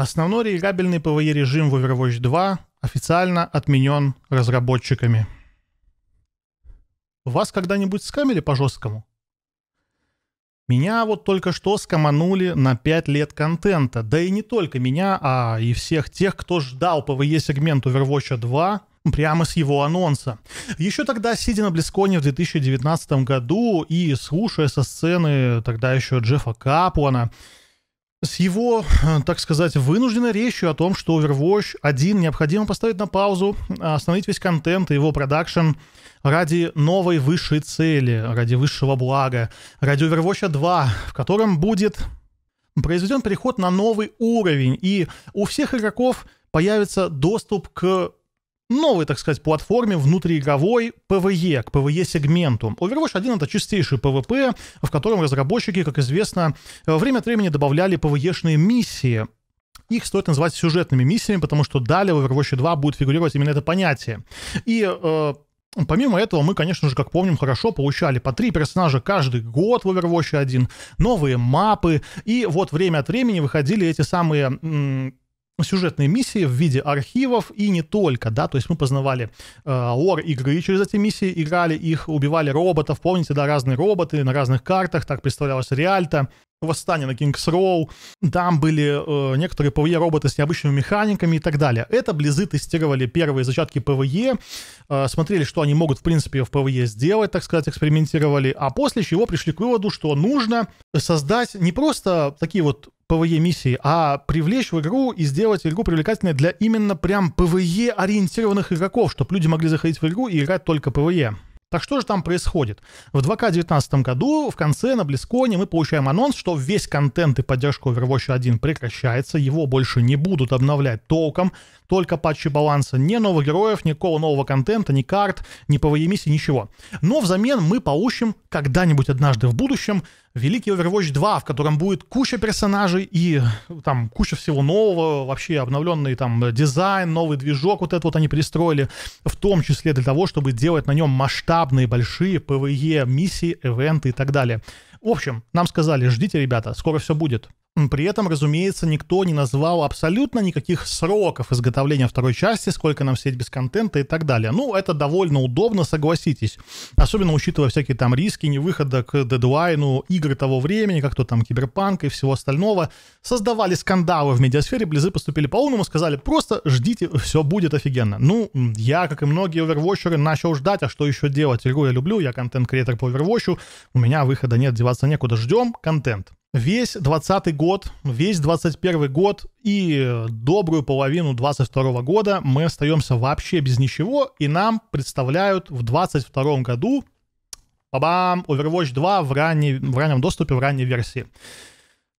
Основной реиграбельный PvE режим в Overwatch 2 официально отменен разработчиками. Вас когда-нибудь скамили по-жесткому? Меня вот только что скоманули на 5 лет контента. Да и не только меня, а и всех тех, кто ждал ПВЕ-сегмент Overwatch 2 прямо с его анонса. Еще тогда, сидя на Близконе в 2019 году и слушая со сцены тогда еще Джеффа Капуана с его, э, так сказать, вынужденной речью о том, что Overwatch 1 необходимо поставить на паузу, а, остановить весь контент и его продакшн ради новой высшей цели, ради высшего блага, ради Overwatch 2, в котором будет произведен переход на новый уровень, и у всех игроков появится доступ к новой, так сказать, платформе внутриигровой PvE, к PvE-сегменту. Overwatch 1 — это чистейший PvP, в котором разработчики, как известно, э, время от времени добавляли PvE-шные миссии. Их стоит называть сюжетными миссиями, потому что далее в Overwatch 2 будет фигурировать именно это понятие. И э, Помимо этого, мы, конечно же, как помним, хорошо получали по три персонажа каждый год в Overwatch 1, новые мапы, и вот время от времени выходили эти самые м- сюжетные миссии в виде архивов и не только, да, то есть мы познавали э, лор игры через эти миссии, играли их, убивали роботов, помните, да, разные роботы на разных картах, так представлялась Реальта, восстание на Kings Row, там были э, некоторые PvE-роботы с необычными механиками и так далее. Это Близы тестировали первые зачатки PvE, э, смотрели, что они могут, в принципе, в PvE сделать, так сказать, экспериментировали, а после чего пришли к выводу, что нужно создать не просто такие вот ПВЕ-миссии, а привлечь в игру и сделать игру привлекательной для именно прям ПВЕ-ориентированных игроков, чтобы люди могли заходить в игру и играть только ПВЕ. Так что же там происходит? В 2К19 году в конце на Близконе мы получаем анонс, что весь контент и поддержка Overwatch 1 прекращается, его больше не будут обновлять толком, только патчи баланса, ни новых героев, никакого нового контента, ни карт, ни PvE миссий, ничего. Но взамен мы получим когда-нибудь однажды в будущем великий Overwatch 2, в котором будет куча персонажей и там куча всего нового, вообще обновленный там дизайн, новый движок, вот этот вот они пристроили, в том числе для того, чтобы делать на нем масштабные большие PvE миссии, эвенты и так далее. В общем, нам сказали, ждите, ребята, скоро все будет. При этом, разумеется, никто не назвал абсолютно никаких сроков изготовления второй части, сколько нам сеть без контента и так далее. Ну, это довольно удобно, согласитесь. Особенно учитывая всякие там риски невыхода к дедлайну игр того времени, как то там киберпанк и всего остального. Создавали скандалы в медиасфере, Близы поступили по-умному, сказали, просто ждите, все будет офигенно. Ну, я, как и многие овервотчеры, начал ждать, а что еще делать? Игру я люблю, я контент-креатор по овервотчу, у меня выхода нет, деваться некуда, ждем контент весь 20 год, весь 21 год и добрую половину 22 года мы остаемся вообще без ничего, и нам представляют в 22 году Бабам! Overwatch 2 в, ранней, в раннем доступе, в ранней версии.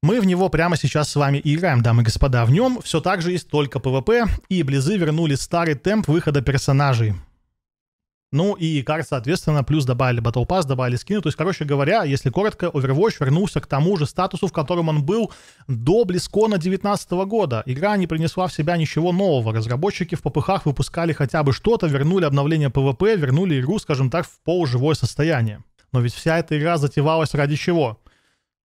Мы в него прямо сейчас с вами и играем, дамы и господа. В нем все так же есть только PvP, и Близы вернули старый темп выхода персонажей. Ну и карт, соответственно, плюс добавили Battle Pass, добавили скины. То есть, короче говоря, если коротко, Overwatch вернулся к тому же статусу, в котором он был до BlizzCon 2019 года. Игра не принесла в себя ничего нового. Разработчики в попыхах выпускали хотя бы что-то, вернули обновление PvP, вернули игру, скажем так, в полуживое состояние. Но ведь вся эта игра затевалась ради чего?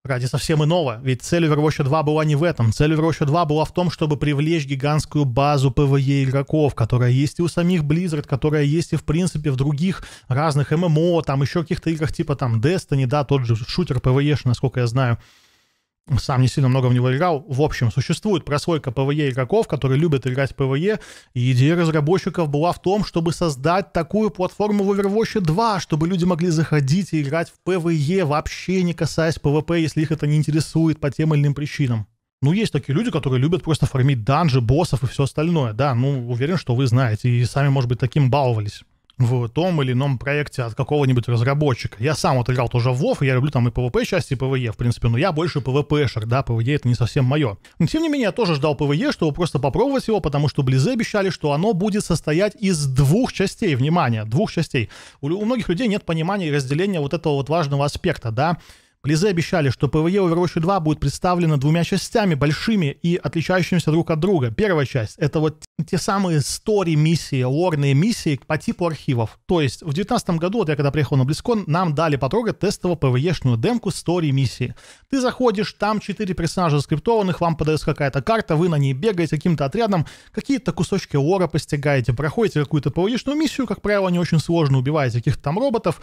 ради совсем иного. Ведь цель Overwatch 2 была не в этом. Цель Overwatch 2 была в том, чтобы привлечь гигантскую базу ПВЕ игроков, которая есть и у самих Blizzard, которая есть и в принципе в других разных ММО, эм эм там еще каких-то играх типа там Destiny, да, тот же шутер ПВЕш, насколько я знаю сам не сильно много в него играл. В общем, существует прослойка ПВЕ игроков, которые любят играть в ПВЕ, и идея разработчиков была в том, чтобы создать такую платформу в Overwatch 2, чтобы люди могли заходить и играть в ПВЕ, вообще не касаясь ПВП, если их это не интересует по тем или иным причинам. Ну, есть такие люди, которые любят просто фармить данжи, боссов и все остальное, да, ну, уверен, что вы знаете, и сами, может быть, таким баловались в том или ином проекте от какого-нибудь разработчика. Я сам вот играл тоже в WoW, и я люблю там и PvP части, и PvE, в принципе, но я больше PvP-шер, да, PvE это не совсем мое. Но тем не менее, я тоже ждал PvE, чтобы просто попробовать его, потому что Близы обещали, что оно будет состоять из двух частей, внимание, двух частей. У, у многих людей нет понимания и разделения вот этого вот важного аспекта, да, Близы обещали, что PvE Overwatch 2 будет представлено двумя частями, большими и отличающимися друг от друга. Первая часть — это вот те самые story миссии, лорные миссии по типу архивов. То есть в 2019 году, вот я когда приехал на близкон нам дали потрогать тестово PvE-шную демку story миссии. Ты заходишь, там 4 персонажа скриптованных, вам подается какая-то карта, вы на ней бегаете каким-то отрядом, какие-то кусочки лора постигаете, проходите какую-то PvE-шную миссию, как правило, не очень сложно, убиваете каких-то там роботов,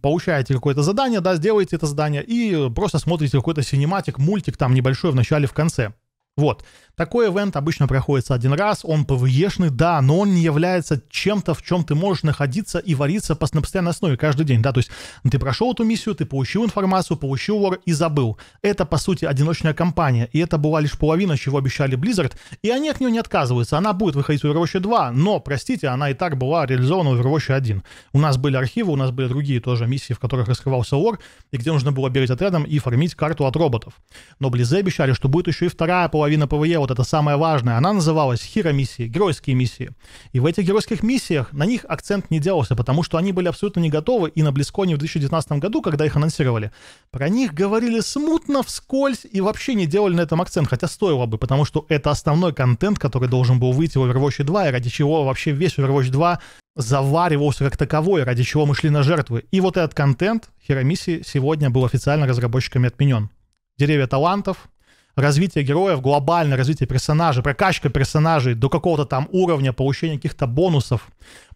получаете какое-то задание, да, сделаете это задание, и просто смотрите какой-то синематик, мультик там небольшой в начале, в конце. Вот. Такой ивент обычно проходит один раз, он ПВЕшный, да, но он не является чем-то, в чем ты можешь находиться и вариться на постоянной основе каждый день, да, то есть ты прошел эту миссию, ты получил информацию, получил лор и забыл. Это, по сути, одиночная кампания, и это была лишь половина, чего обещали Blizzard, и они от нее не отказываются, она будет выходить в Overwatch 2, но, простите, она и так была реализована в Overwatch 1. У нас были архивы, у нас были другие тоже миссии, в которых раскрывался лор, и где нужно было бегать отрядом и фармить карту от роботов. Но Blizzard обещали, что будет еще и вторая половина ПВЕ вот это самое важное, она называлась хиромиссии, миссии геройские миссии. И в этих геройских миссиях на них акцент не делался, потому что они были абсолютно не готовы, и на Близконе в 2019 году, когда их анонсировали, про них говорили смутно, вскользь, и вообще не делали на этом акцент, хотя стоило бы, потому что это основной контент, который должен был выйти в Overwatch 2, и ради чего вообще весь Overwatch 2 заваривался как таковой, ради чего мы шли на жертвы. И вот этот контент хиромиссии сегодня был официально разработчиками отменен. Деревья талантов, развитие героев, глобальное развитие персонажей, прокачка персонажей до какого-то там уровня, получение каких-то бонусов,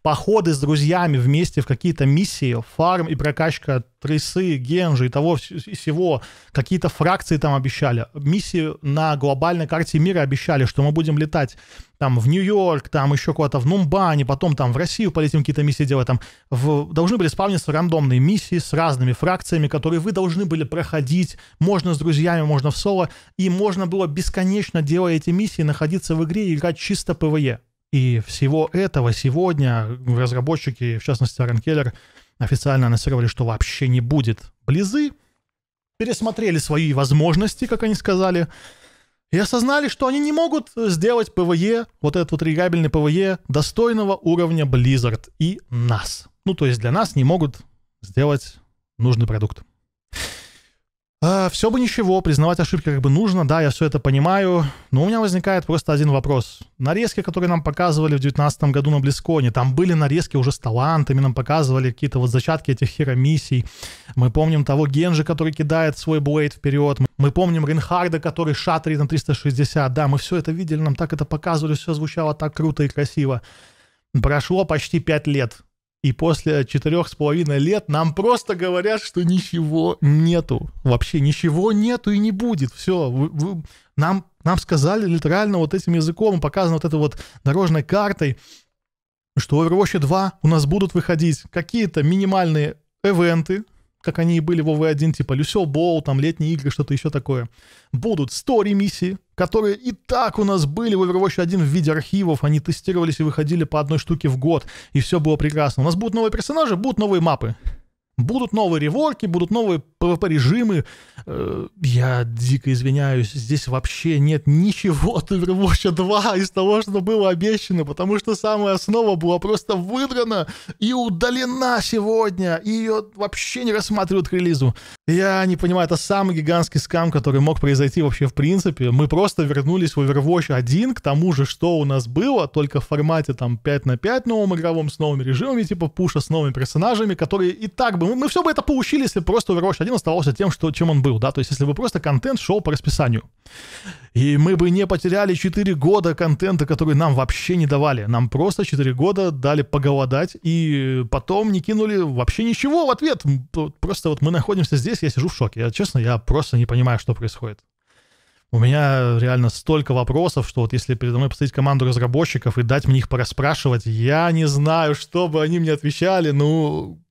походы с друзьями вместе в какие-то миссии, фарм и прокачка трясы, генжи и того всего. Какие-то фракции там обещали. Миссии на глобальной карте мира обещали, что мы будем летать там в Нью-Йорк, там еще куда-то в Нумбане, потом там в Россию полетим какие-то миссии делать. Там в... должны были спавниться рандомные миссии с разными фракциями, которые вы должны были проходить. Можно с друзьями, можно в соло. И можно было бесконечно, делая эти миссии, находиться в игре и играть чисто ПВЕ. И всего этого сегодня разработчики, в частности, Арен Келлер, официально анонсировали, что вообще не будет близы, пересмотрели свои возможности, как они сказали, и осознали, что они не могут сделать ПВЕ, вот этот вот регабельный ПВЕ, достойного уровня Blizzard и нас. Ну, то есть для нас не могут сделать нужный продукт. А, все бы ничего, признавать ошибки как бы нужно, да, я все это понимаю, но у меня возникает просто один вопрос. Нарезки, которые нам показывали в 2019 году на Близконе, там были нарезки уже с талантами, нам показывали какие-то вот зачатки этих хиромиссий. Мы помним того Генжи, который кидает свой блейд вперед, мы помним Ринхарда, который шатарит на 360, да, мы все это видели, нам так это показывали, все звучало так круто и красиво. Прошло почти 5 лет, и после четырех с половиной лет нам просто говорят, что ничего нету. Вообще ничего нету и не будет. Все. Вы, вы, нам, нам сказали литерально вот этим языком, показано вот этой вот дорожной картой, что Overwatch 2 у нас будут выходить какие-то минимальные эвенты, как они и были в ОВ-1, типа Люсел Боу, там летние игры, что-то еще такое. Будут 100 ремиссий, которые и так у нас были в Overwatch 1 в виде архивов, они тестировались и выходили по одной штуке в год, и все было прекрасно. У нас будут новые персонажи, будут новые мапы. Будут новые реворки, будут новые PvP-режимы. Э, я дико извиняюсь, здесь вообще нет ничего от Overwatch 2 из того, что было обещано, потому что самая основа была просто выдрана и удалена сегодня, ее вообще не рассматривают к релизу. Я не понимаю, это самый гигантский скам, который мог произойти вообще в принципе. Мы просто вернулись в Overwatch 1 к тому же, что у нас было, только в формате там 5 на 5 новым игровом, с новыми режимами типа пуша, с новыми персонажами, которые и так бы... Мы, мы все бы это получили, если просто Overwatch 1 оставался тем, что, чем он был, да? То есть если бы просто контент шел по расписанию. И мы бы не потеряли 4 года контента, который нам вообще не давали. Нам просто 4 года дали поголодать, и потом не кинули вообще ничего в ответ. Просто вот мы находимся здесь, здесь я сижу в шоке. Я, честно, я просто не понимаю, что происходит. У меня реально столько вопросов, что вот если передо мной поставить команду разработчиков и дать мне их пораспрашивать, я не знаю, что бы они мне отвечали. Ну,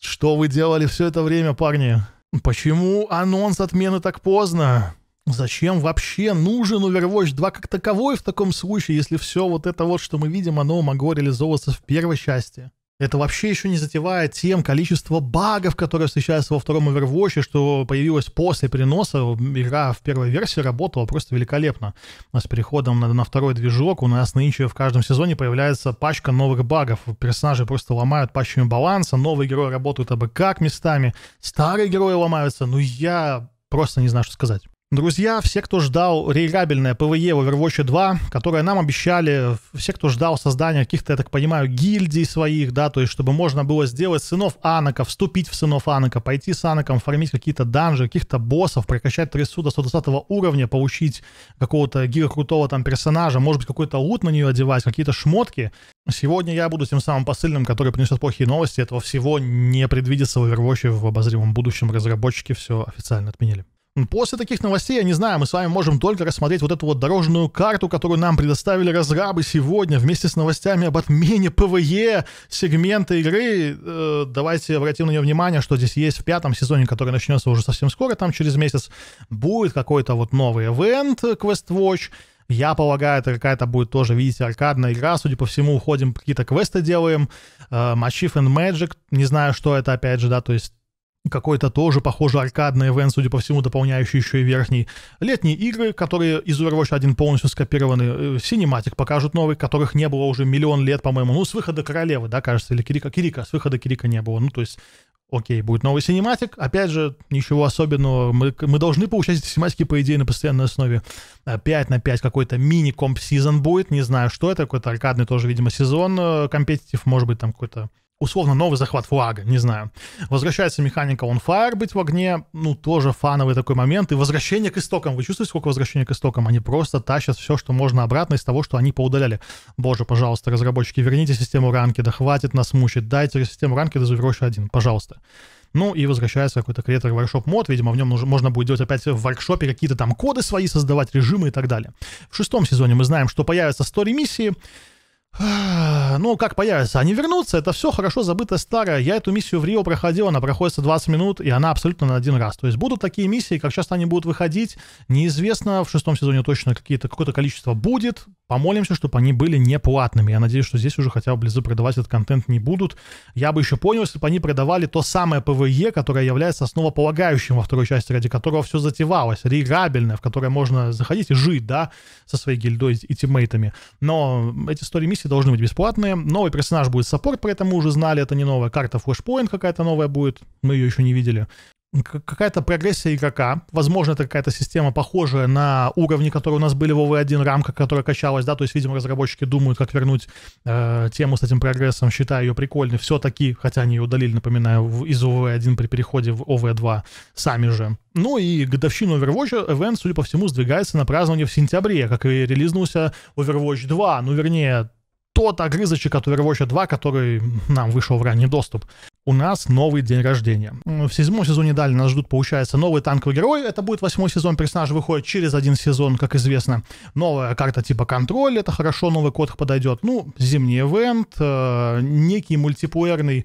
что вы делали все это время, парни? Почему анонс отмены так поздно? Зачем вообще нужен Overwatch 2 как таковой в таком случае, если все вот это вот, что мы видим, оно могло реализовываться в первой части? Это вообще еще не затевает тем количество багов, которые встречаются во втором Overwatch, что появилось после переноса. Игра в первой версии работала просто великолепно. А с переходом на, на второй движок у нас нынче в каждом сезоне появляется пачка новых багов. Персонажи просто ломают пачками баланса, новые герои работают абы как местами, старые герои ломаются. Ну я просто не знаю, что сказать. Друзья, все, кто ждал реиграбельное ПВЕ в e Overwatch 2, которое нам обещали, все, кто ждал создания каких-то, я так понимаю, гильдий своих, да, то есть чтобы можно было сделать сынов Анака, вступить в сынов Анака, пойти с Анаком, фармить какие-то данжи, каких-то боссов, прокачать трясу до 120 уровня, получить какого-то гига крутого там персонажа, может быть, какой-то лут на нее одевать, какие-то шмотки. Сегодня я буду тем самым посыльным, который принесет плохие новости. Этого всего не предвидится в Overwatch в обозримом будущем. Разработчики все официально отменили. После таких новостей, я не знаю, мы с вами можем только рассмотреть вот эту вот дорожную карту, которую нам предоставили разрабы сегодня вместе с новостями об отмене ПВЕ сегмента игры. Э, давайте обратим на нее внимание, что здесь есть в пятом сезоне, который начнется уже совсем скоро, там через месяц, будет какой-то вот новый ивент э, Quest Watch. Я полагаю, это какая-то будет тоже, видите, аркадная игра. Судя по всему, уходим, какие-то квесты делаем. Э, Achieve and Magic, не знаю, что это, опять же, да, то есть какой-то тоже, похоже, аркадный event, судя по всему, дополняющий еще и верхний. Летние игры, которые из Overwatch 1 полностью скопированы. Синематик э, покажут новый, которых не было уже миллион лет, по-моему. Ну, с выхода Королевы, да, кажется, или Кирика. Кирика, с выхода Кирика не было. Ну, то есть Окей, будет новый синематик. Опять же, ничего особенного. Мы, мы должны получать эти синематики, по идее, на постоянной основе. 5 э, на 5 какой-то мини-комп-сезон будет. Не знаю, что это. Какой-то аркадный тоже, видимо, сезон э, компетитив. Может быть, там какой-то условно новый захват флага, не знаю. Возвращается механика он fire быть в огне, ну тоже фановый такой момент. И возвращение к истокам. Вы чувствуете, сколько возвращения к истокам? Они просто тащат все, что можно обратно из того, что они поудаляли. Боже, пожалуйста, разработчики, верните систему ранки, да хватит нас мучить, дайте систему ранки до Zero 1, пожалуйста. Ну и возвращается какой-то Creator Workshop мод, видимо, в нем нужно, можно будет делать опять в воркшопе какие-то там коды свои создавать, режимы и так далее. В шестом сезоне мы знаем, что появятся стори-миссии, ну, как появятся? Они вернутся, это все хорошо забытое старое. Я эту миссию в Рио проходил, она проходится 20 минут, и она абсолютно на один раз. То есть будут такие миссии, как часто они будут выходить, неизвестно, в шестом сезоне точно какие-то, какое-то количество будет. Помолимся, чтобы они были не платными. Я надеюсь, что здесь уже хотя бы Blizzard продавать этот контент не будут. Я бы еще понял, если бы они продавали то самое ПВЕ, которое является основополагающим во второй части, ради которого все затевалось, реиграбельное, в которое можно заходить и жить, да, со своей гильдой и тиммейтами. Но эти истории миссии версии должны быть бесплатные. Новый персонаж будет саппорт, про это мы уже знали, это не новая карта Flashpoint какая-то новая будет, мы ее еще не видели. Какая-то прогрессия игрока, возможно, это какая-то система, похожая на уровни, которые у нас были в OV1, рамка, которая качалась, да, то есть, видимо, разработчики думают, как вернуть э, тему с этим прогрессом, считая ее прикольной, все-таки, хотя они ее удалили, напоминаю, из OV1 при переходе в OV2 сами же. Ну и годовщина Overwatch event, судя по всему, сдвигается на празднование в сентябре, как и релизнулся Overwatch 2, ну вернее, тот огрызочек от Overwatch 2, который нам вышел в ранний доступ. У нас новый день рождения. В седьмом сезоне далее нас ждут, получается, новый танковый герой. Это будет восьмой сезон. Персонаж выходит через один сезон, как известно. Новая карта типа контроль. Это хорошо, новый код подойдет. Ну, зимний эвент, э, некий мультиплеерный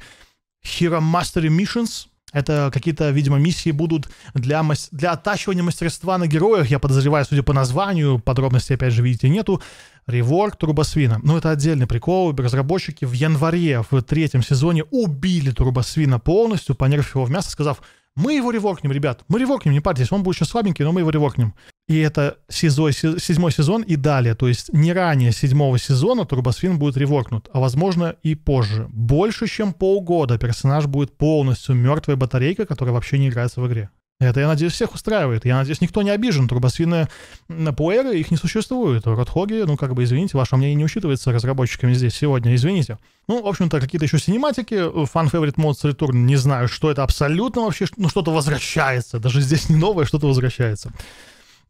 Hero Mastery Missions — это какие-то, видимо, миссии будут для, мас... для оттачивания мастерства на героях, я подозреваю, судя по названию, подробностей, опять же, видите, нету. Реворк Турбосвина. Ну, это отдельный прикол. Разработчики в январе, в третьем сезоне, убили Турбосвина полностью, понерфив его в мясо, сказав, мы его реворкнем, ребят, мы реворкнем, не парьтесь, он будет еще слабенький, но мы его реворкнем и это седьмой, сезон и далее. То есть не ранее седьмого сезона Турбосфин будет реворкнут, а возможно и позже. Больше, чем полгода персонаж будет полностью мертвой батарейкой, которая вообще не играется в игре. Это, я надеюсь, всех устраивает. Я надеюсь, никто не обижен. Турбосвины на плееры, их не существует. Ротхоги, ну, как бы, извините, ваше мнение не учитывается разработчиками здесь сегодня, извините. Ну, в общем-то, какие-то еще синематики. Fan Favorite Mods Return, не знаю, что это абсолютно вообще. Ну, что-то возвращается. Даже здесь не новое, а что-то возвращается.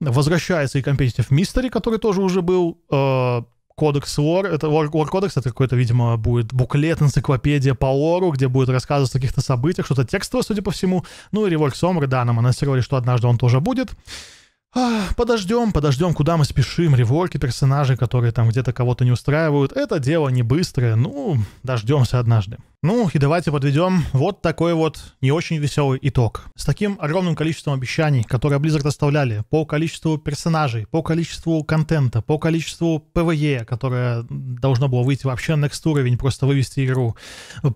Возвращается и Competitive Mystery, который тоже уже был. Э, кодекс лор, это лор, кодекс, это какой-то, видимо, будет буклет, энциклопедия по лору, где будет рассказываться о каких-то событиях, что-то текстовое, судя по всему. Ну и Rework Summer, да, нам анонсировали, что однажды он тоже будет. А, подождем, подождем, куда мы спешим. Реворки персонажей, которые там где-то кого-то не устраивают. Это дело не быстрое. Ну, дождемся однажды. Ну и давайте подведем вот такой вот не очень веселый итог. С таким огромным количеством обещаний, которые Blizzard оставляли, по количеству персонажей, по количеству контента, по количеству PvE, которое должно было выйти вообще на next уровень, просто вывести игру.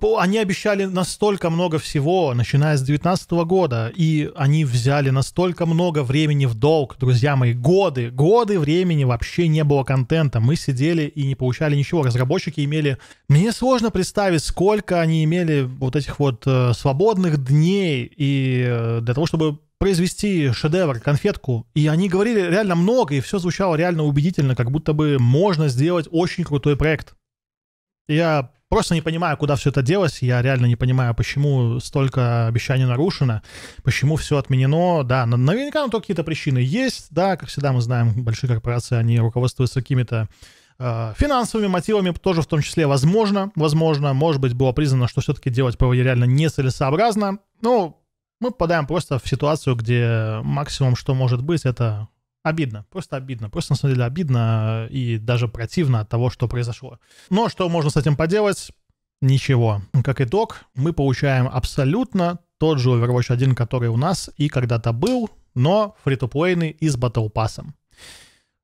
По, они обещали настолько много всего, начиная с 2019 года, и они взяли настолько много времени в долг, друзья мои, годы, годы времени вообще не было контента. Мы сидели и не получали ничего. Разработчики имели... Мне сложно представить, сколько пока они имели вот этих вот э, свободных дней и э, для того, чтобы произвести шедевр, конфетку. И они говорили реально много, и все звучало реально убедительно, как будто бы можно сделать очень крутой проект. Я просто не понимаю, куда все это делось. Я реально не понимаю, почему столько обещаний нарушено, почему все отменено. Да, наверняка на то какие-то причины есть. Да, как всегда мы знаем, большие корпорации, они руководствуются какими-то Э, финансовыми мотивами тоже в том числе возможно. Возможно, может быть, было признано, что все-таки делать ПВЕ реально нецелесообразно. Ну, мы попадаем просто в ситуацию, где максимум, что может быть, это обидно. Просто обидно. Просто, на самом деле, обидно и даже противно от того, что произошло. Но что можно с этим поделать? Ничего. Как итог, мы получаем абсолютно тот же Overwatch 1, который у нас и когда-то был, но фри-то-плейный и с батл пассом.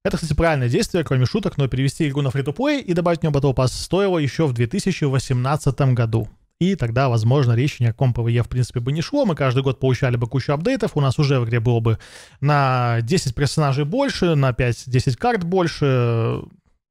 Это, кстати, правильное действие, кроме шуток, но перевести игру на free to и добавить в нее Battle Pass стоило еще в 2018 году. И тогда, возможно, речь ни о ком ПВЕ в принципе бы не шло. Мы каждый год получали бы кучу апдейтов. У нас уже в игре было бы на 10 персонажей больше, на 5-10 карт больше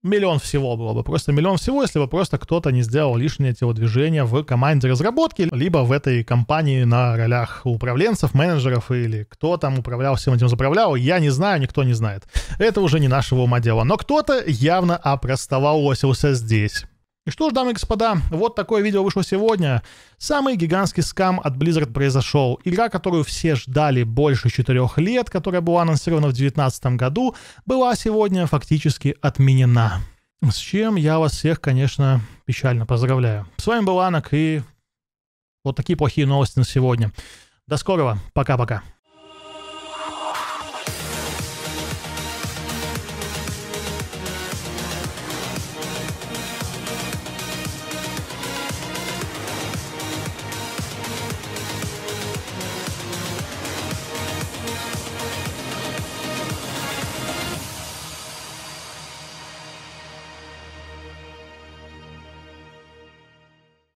миллион всего было бы. Просто миллион всего, если бы просто кто-то не сделал лишние лишнее движения в команде разработки, либо в этой компании на ролях управленцев, менеджеров или кто там управлял всем этим заправлял, я не знаю, никто не знает. Это уже не нашего ума дело. Но кто-то явно опростоволосился здесь что ж, дамы и господа, вот такое видео вышло сегодня. Самый гигантский скам от Blizzard произошел. Игра, которую все ждали больше четырех лет, которая была анонсирована в 2019 году, была сегодня фактически отменена. С чем я вас всех, конечно, печально поздравляю. С вами был Анок, и вот такие плохие новости на сегодня. До скорого, пока-пока.